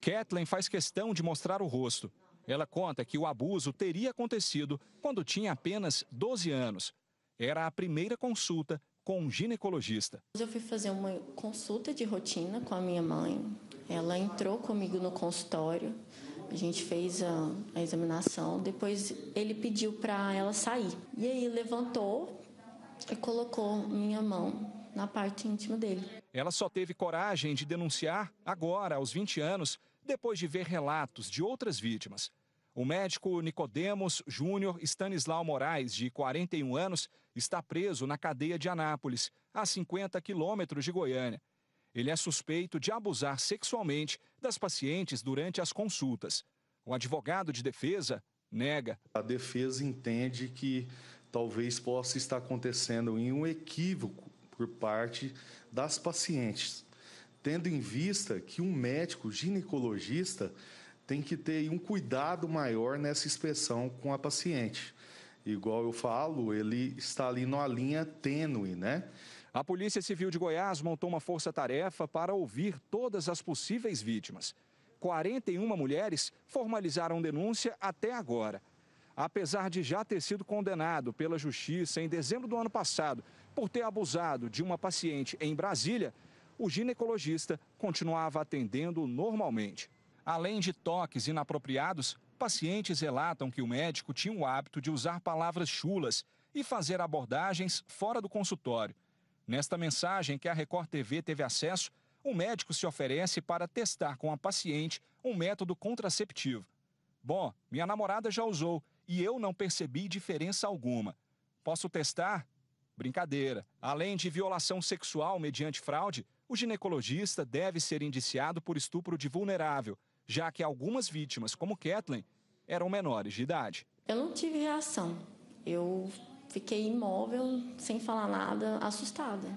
Kathleen faz questão de mostrar o rosto. Ela conta que o abuso teria acontecido quando tinha apenas 12 anos. Era a primeira consulta com um ginecologista. Eu fui fazer uma consulta de rotina com a minha mãe. Ela entrou comigo no consultório. A gente fez a, a examinação. Depois ele pediu para ela sair. E aí levantou e colocou minha mão na parte íntima dele. Ela só teve coragem de denunciar agora, aos 20 anos, depois de ver relatos de outras vítimas. O médico Nicodemos Júnior Stanislau Moraes, de 41 anos, está preso na cadeia de Anápolis, a 50 quilômetros de Goiânia. Ele é suspeito de abusar sexualmente das pacientes durante as consultas. O advogado de defesa nega. A defesa entende que talvez possa estar acontecendo em um equívoco por parte das pacientes tendo em vista que um médico ginecologista tem que ter um cuidado maior nessa inspeção com a paciente. Igual eu falo, ele está ali numa linha tênue, né? A Polícia Civil de Goiás montou uma força-tarefa para ouvir todas as possíveis vítimas. 41 mulheres formalizaram denúncia até agora. Apesar de já ter sido condenado pela justiça em dezembro do ano passado por ter abusado de uma paciente em Brasília, o ginecologista continuava atendendo normalmente. Além de toques inapropriados, pacientes relatam que o médico tinha o hábito de usar palavras chulas e fazer abordagens fora do consultório. Nesta mensagem que a Record TV teve acesso, o médico se oferece para testar com a paciente um método contraceptivo. Bom, minha namorada já usou e eu não percebi diferença alguma. Posso testar? Brincadeira. Além de violação sexual mediante fraude, o ginecologista deve ser indiciado por estupro de vulnerável, já que algumas vítimas, como Kathleen, eram menores de idade. Eu não tive reação. Eu fiquei imóvel, sem falar nada, assustada.